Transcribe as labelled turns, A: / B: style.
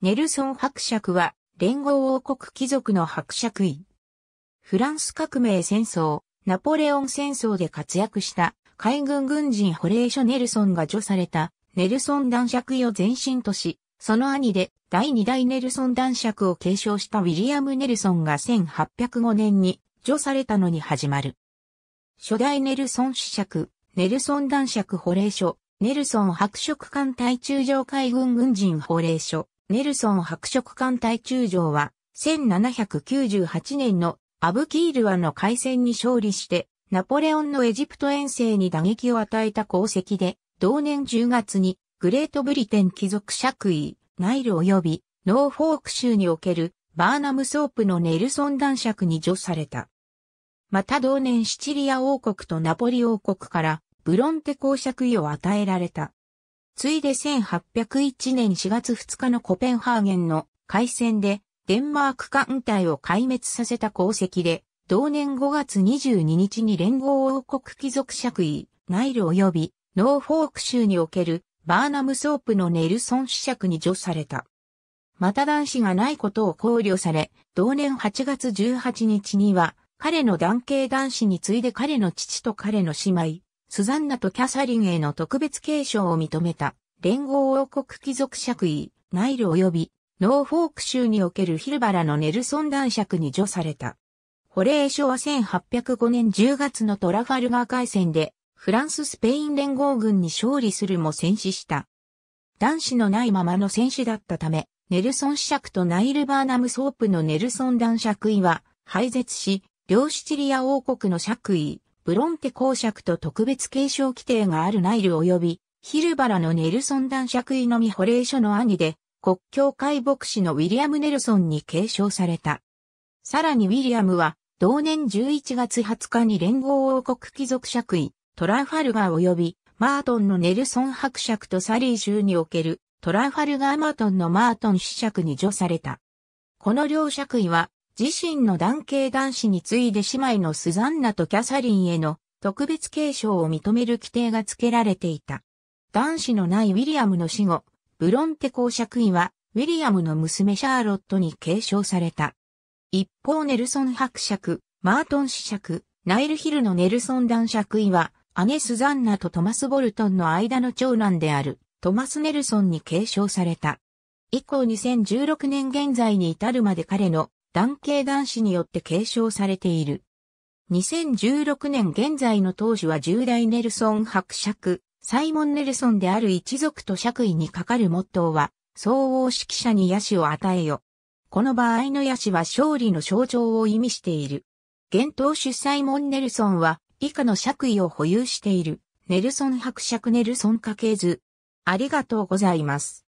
A: ネルソン伯爵は、連合王国貴族の伯爵位。フランス革命戦争、ナポレオン戦争で活躍した海軍軍人ホレーショ・ネルソンが除されたネルソン男爵位を前身とし、その兄で第二代ネルソン男爵を継承したウィリアム・ネルソンが1805年に除されたのに始まる。初代ネルソン主爵、ネルソン男爵保冷所、ネルソン伯爵艦隊中将海軍軍人保冷所、ネルソン白色艦隊中将は、1798年のアブキールワの海戦に勝利して、ナポレオンのエジプト遠征に打撃を与えた功績で、同年10月にグレートブリテン貴族爵位、ナイル及びノーフォーク州におけるバーナムソープのネルソン男爵に除された。また同年シチリア王国とナポリ王国からブロンテ公爵位を与えられた。ついで1801年4月2日のコペンハーゲンの海戦でデンマーク艦隊を壊滅させた功績で、同年5月22日に連合王国貴族爵位、ナイル及びノーフォーク州におけるバーナムソープのネルソン主爵に除された。また男子がないことを考慮され、同年8月18日には、彼の男系男子に次いで彼の父と彼の姉妹、スザンナとキャサリンへの特別継承を認めた、連合王国貴族爵位、ナイル及び、ノーフォーク州におけるヒルバラのネルソン男爵に除された。保冷書は1805年10月のトラファルガー海戦で、フランス・スペイン連合軍に勝利するも戦死した。男子のないままの戦死だったため、ネルソン子爵とナイル・バーナム・ソープのネルソン男爵位は、廃絶し、両シチリア王国の爵位、ブロンテ公爵と特別継承規定があるナイル及び、ヒルバラのネルソン男爵位のみ保霊所の兄で、国教会牧師のウィリアム・ネルソンに継承された。さらにウィリアムは、同年11月20日に連合王国貴族爵位、トラファルガー及び、マートンのネルソン伯爵とサリー州における、トラファルガーマートンのマートン子爵に除された。この両爵位は、自身の男系男子に次いで姉妹のスザンナとキャサリンへの特別継承を認める規定が付けられていた。男子のないウィリアムの死後、ブロンテ公爵位はウィリアムの娘シャーロットに継承された。一方ネルソン伯爵、マートン子爵、ナイルヒルのネルソン男爵位は、姉スザンナとトマス・ボルトンの間の長男である、トマス・ネルソンに継承された。以降2016年現在に至るまで彼の男系男子によって継承されている。2016年現在の当時は重大ネルソン伯爵、サイモン・ネルソンである一族と爵位にかかるモットーは、総王指揮者に野手を与えよ。この場合の野手は勝利の象徴を意味している。現当主サイモン・ネルソンは、以下の爵位を保有している。ネルソン伯爵ネルソン家系図。ありがとうございます。